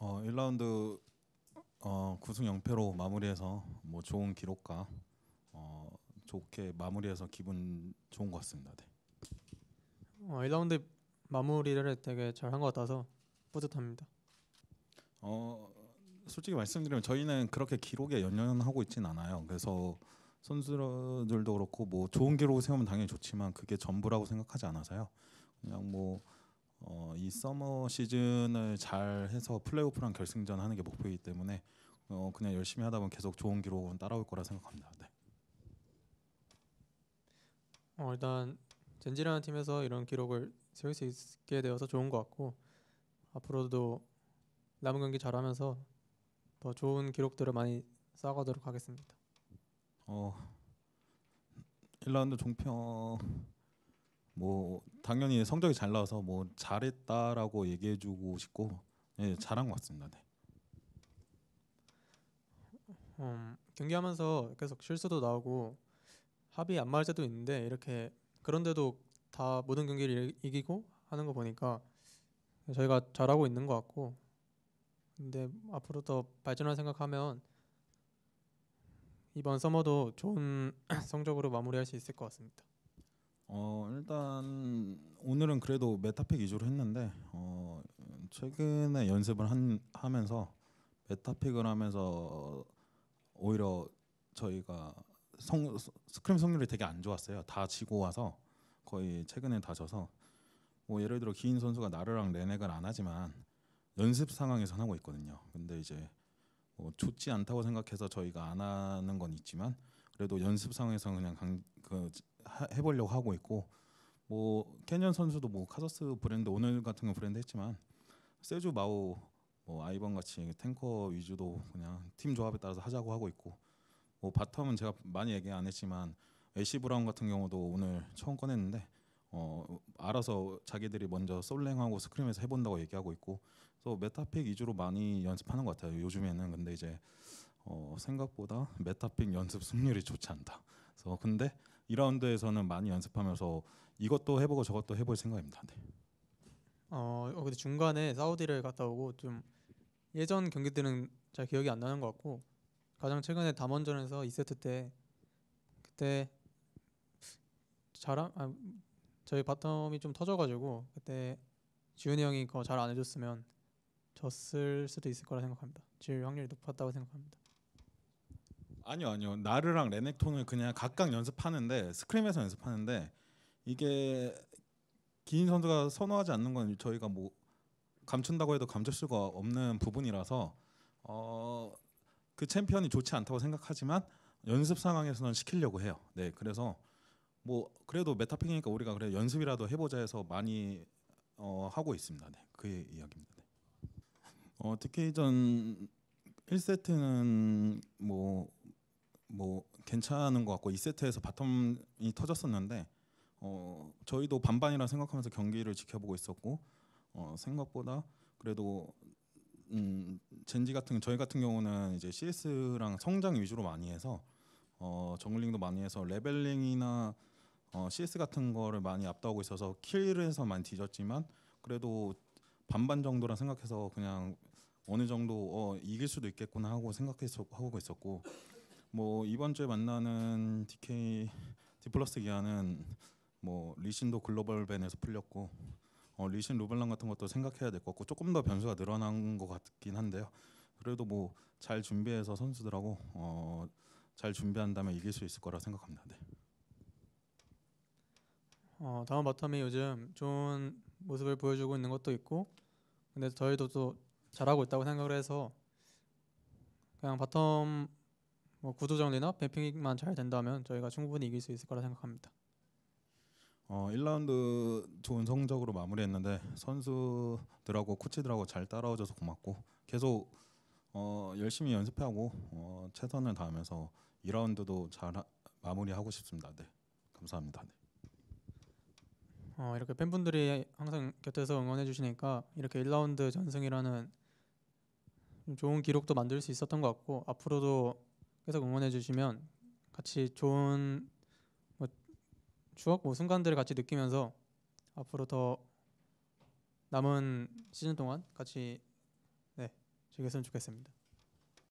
어 1라운드 어 9승 영패로 마무리해서 뭐 좋은 기록과 어 좋게 마무리해서 기분 좋은 것 같습니다. 네. 어, 1라운드 마무리를 되게 잘한것 같아서 뿌듯합니다. 어 솔직히 말씀드리면 저희는 그렇게 기록에 연연하고 있진 않아요. 그래서 선수들도 그렇고 뭐 좋은 기록을 세우면 당연히 좋지만 그게 전부라고 생각하지 않아서요. 그냥 뭐 어, 이 서머 시즌을 잘 해서 플레이오프랑 결승전 하는 게 목표이기 때문에 어, 그냥 열심히 하다 보면 계속 좋은 기록은 따라올 거라 생각합니다. 네. 어, 일단 젠지라는 팀에서 이런 기록을 세울 수 있게 되어서 좋은 것 같고 앞으로도 남은 경기 잘하면서 더 좋은 기록들을 많이 쌓아가도록 하겠습니다. 어 1라운드 종평 뭐 당연히 성적이 잘 나와서 뭐 잘했다라고 얘기해주고 싶고 예, 잘한 것 같습니다. 네. 음, 경기하면서 계속 실수도 나오고 합이 안 맞을 때도 있는데 이렇게 그런데도 다 모든 경기를 이기고 하는 거 보니까 저희가 잘하고 있는 것 같고 근데 앞으로 더 발전할 생각하면 이번 서머도 좋은 성적으로 마무리할 수 있을 것 같습니다. 어 일단 오늘은 그래도 메타팩 위주로 했는데 어 최근에 연습을 한, 하면서 메타팩을 하면서 오히려 저희가 성, 스크림 성률이 되게 안 좋았어요. 다 지고 와서 거의 최근에 다져서 뭐 예를 들어 기인 선수가 나르랑 레넥을 안 하지만 연습 상황에서 하고 있거든요. 근데 이제 뭐 좋지 않다고 생각해서 저희가 안 하는 건 있지만 그래도 연습 상황에서 그냥 강, 그 해보려고 하고 있고 뭐 캐년 선수도 뭐 카서스 브랜드 오늘 같은 건 브랜드 했지만 세주 마오 뭐 아이번 같이 탱커 위주도 그냥 팀 조합에 따라서 하자고 하고 있고 뭐 바텀은 제가 많이 얘기 안 했지만 에쉬 브라운 같은 경우도 오늘 처음 꺼냈는데 어 알아서 자기들이 먼저 솔랭하고 스크림에서 해본다고 얘기하고 있고 또 메타픽 위주로 많이 연습하는 것 같아요 요즘에는 근데 이제 어 생각보다 메타픽 연습 승률이 좋지 않다 그래서 근데 2라운드에서는 많이 연습하면서 이것도 해보고 저것도 해볼 생각입니다. 네. 어, 어, 근데 중간에 사우디를 갔다 오고 좀 예전 경기들은 잘 기억이 안 나는 것 같고 가장 최근에 담원전에서 2세트 때 그때 잘 아, 저희 바텀이 좀 터져가지고 그때 지훈이 형이 그거 잘안 해줬으면 졌을 수도 있을 거라 생각합니다. 질 확률이 높았다고 생각합니다. 아니요 아니요 나르랑 레넥톤을 그냥 각각 연습하는데 스크림에서 연습하는데 이게 기인 선수가 선호하지 않는 건 저희가 뭐 감춘다고 해도 감출 수가 없는 부분이라서 어, 그 챔피언이 좋지 않다고 생각하지만 연습 상황에서는 시키려고 해요. 네, 그래서 뭐 그래도 메타핑이니까 우리가 그래 연습이라도 해보자 해서 많이 어, 하고 있습니다. 네, 그 이야기입니다. 네. 어, TK전 1세트는 뭐 괜찮은 것 같고 2세트에서 바텀이 터졌었는데 어, 저희도 반반이라 생각하면서 경기를 지켜보고 있었고 어, 생각보다 그래도 음, 젠지 같은 저희 같은 경우는 이제 CS랑 성장 위주로 많이 해서 어, 정글링도 많이 해서 레벨링이나 어, CS 같은 거를 많이 앞다하고 있어서 킬해서 많이 뒤졌지만 그래도 반반 정도라 생각해서 그냥 어느 정도 어, 이길 수도 있겠구나 하고 생각해서 하고 있었고 뭐 이번 주에 만나는 DK 디플러스 기아는 뭐 리신도 글로벌 밴에서 풀렸고 어, 리신 루블랑 같은 것도 생각해야 될 것 같고 조금 더 변수가 늘어난 것 같긴 한데요. 그래도 뭐 잘 준비해서 선수들하고 어, 잘 준비한다면 이길 수 있을 거라 생각합니다. 네. 어, 다음 바텀이 요즘 좋은 모습을 보여주고 있는 것도 있고 근데 저희도 또 잘하고 있다고 생각을 해서 그냥 바텀 뭐 구조 정리나 배핑만 잘 된다면 저희가 충분히 이길 수 있을 거라 생각합니다. 어, 1라운드 좋은 성적으로 마무리했는데 선수들하고 코치들하고 잘 따라와줘서 고맙고 계속 어, 열심히 연습하고 어, 최선을 다하면서 2라운드도 잘 하, 마무리하고 싶습니다. 네, 감사합니다. 네. 어, 이렇게 팬분들이 항상 곁에서 응원해 주시니까 이렇게 1라운드 전승이라는 좋은 기록도 만들 수 있었던 것 같고 앞으로도 계속 응원해 주시면 같이 좋은 뭐 추억 뭐 순간들을 같이 느끼면서 앞으로 더 남은 시즌 동안 같이 네, 즐겼으면 좋겠습니다.